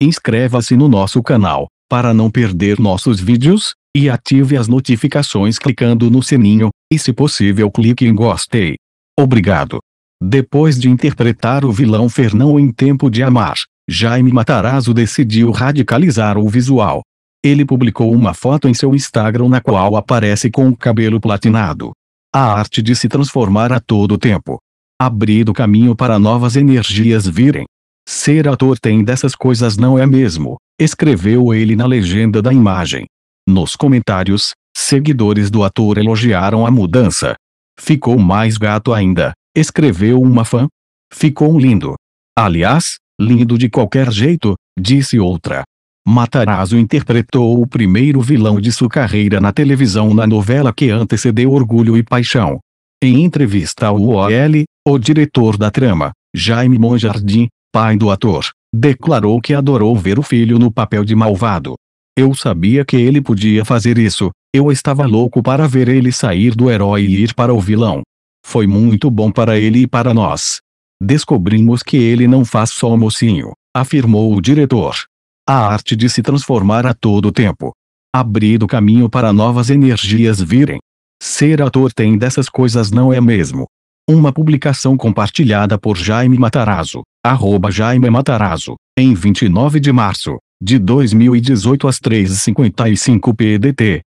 Inscreva-se no nosso canal, para não perder nossos vídeos, e ative as notificações clicando no sininho, e se possível clique em gostei. Obrigado. Depois de interpretar o vilão Fernão em Tempo de Amar, Jaime Matarazzo decidiu radicalizar o visual. Ele publicou uma foto em seu Instagram na qual aparece com o cabelo platinado. A arte de se transformar a todo tempo. Abrindo caminho para novas energias virem. Ser ator tem dessas coisas não é mesmo? Escreveu ele na legenda da imagem. Nos comentários, seguidores do ator elogiaram a mudança. Ficou mais gato ainda, escreveu uma fã. Ficou lindo. Aliás, lindo de qualquer jeito, disse outra. Matarazzo interpretou o primeiro vilão de sua carreira na televisão na novela que antecedeu Orgulho e Paixão. Em entrevista ao UOL, o diretor da trama, Jaime Monjardim, pai do ator, declarou que adorou ver o filho no papel de malvado. Eu sabia que ele podia fazer isso, eu estava louco para ver ele sair do herói e ir para o vilão. Foi muito bom para ele e para nós. Descobrimos que ele não faz só mocinho, afirmou o diretor. A arte de se transformar a todo tempo. Abrir o caminho para novas energias virem. Ser ator tem dessas coisas não é mesmo? Uma publicação compartilhada por Jaime Matarazzo, arroba Jaime Matarazzo, em 29 de março, de 2018 às 3h55 PDT.